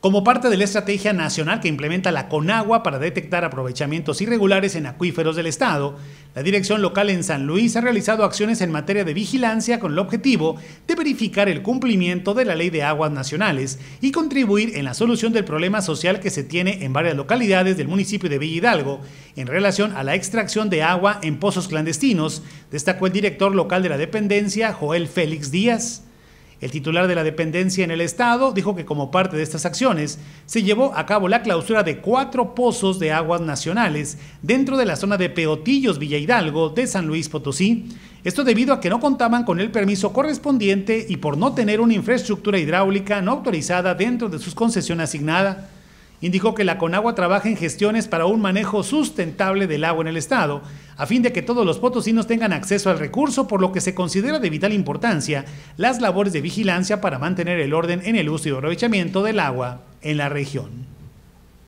como parte de la estrategia nacional que implementa la CONAGUA para detectar aprovechamientos irregulares en acuíferos del Estado, la dirección local en San Luis ha realizado acciones en materia de vigilancia con el objetivo de verificar el cumplimiento de la Ley de Aguas Nacionales y contribuir en la solución del problema social que se tiene en varias localidades del municipio de Villa Hidalgo en relación a la extracción de agua en pozos clandestinos, destacó el director local de la dependencia, Joel Félix Díaz. El titular de la dependencia en el Estado dijo que como parte de estas acciones se llevó a cabo la clausura de cuatro pozos de aguas nacionales dentro de la zona de Peotillos, Villa Hidalgo, de San Luis Potosí. Esto debido a que no contaban con el permiso correspondiente y por no tener una infraestructura hidráulica no autorizada dentro de sus concesión asignada indicó que la Conagua trabaja en gestiones para un manejo sustentable del agua en el Estado, a fin de que todos los potosinos tengan acceso al recurso, por lo que se considera de vital importancia las labores de vigilancia para mantener el orden en el uso y aprovechamiento del agua en la región.